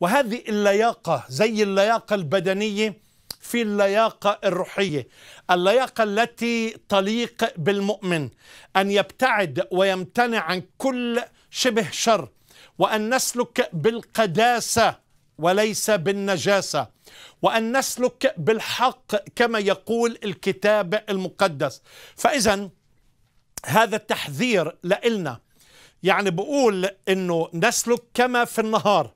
وهذه اللياقة زي اللياقة البدنية في اللياقة الروحية اللياقة التي تليق بالمؤمن أن يبتعد ويمتنع عن كل شبه شر وأن نسلك بالقداسة وليس بالنجاسة وأن نسلك بالحق كما يقول الكتاب المقدس فإذا هذا التحذير لإلنا يعني بقول أنه نسلك كما في النهار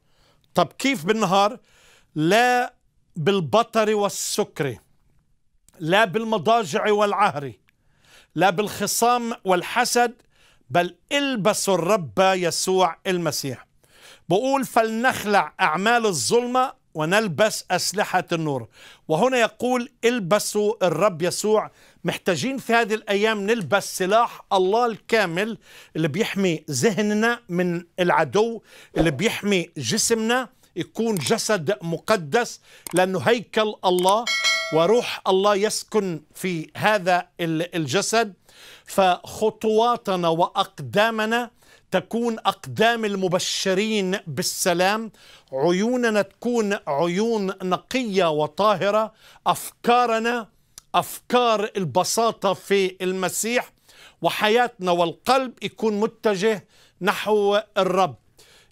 طب كيف بالنهار لا بالبطر والسكر لا بالمضاجع والعهر لا بالخصام والحسد بل البسوا الرب يسوع المسيح بقول فلنخلع أعمال الظلمة ونلبس أسلحة النور وهنا يقول البسوا الرب يسوع محتاجين في هذه الأيام نلبس سلاح الله الكامل اللي بيحمي ذهننا من العدو اللي بيحمي جسمنا يكون جسد مقدس لأنه هيكل الله وروح الله يسكن في هذا الجسد فخطواتنا واقدامنا تكون اقدام المبشرين بالسلام عيوننا تكون عيون نقيه وطاهره افكارنا افكار البساطه في المسيح وحياتنا والقلب يكون متجه نحو الرب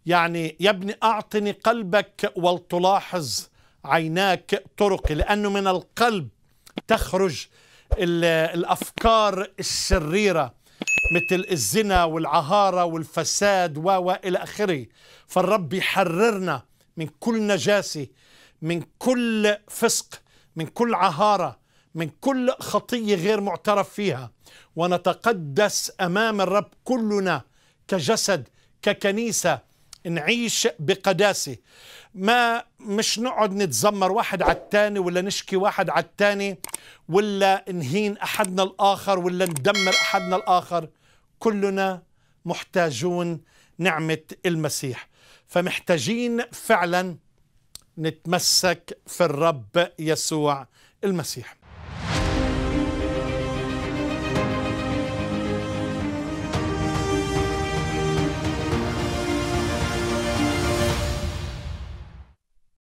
يعني يا ابني اعطني قلبك ولتلاحظ عيناك طرق لأنه من القلب تخرج الأفكار الشريرة مثل الزنا والعهارة والفساد وإلى آخره فالرب يحررنا من كل نجاسة من كل فسق من كل عهارة من كل خطية غير معترف فيها ونتقدس أمام الرب كلنا كجسد ككنيسة نعيش بقداسة ما مش نقعد نتذمر واحد على التاني ولا نشكي واحد على التاني ولا نهين أحدنا الآخر ولا ندمر أحدنا الآخر كلنا محتاجون نعمة المسيح فمحتاجين فعلا نتمسك في الرب يسوع المسيح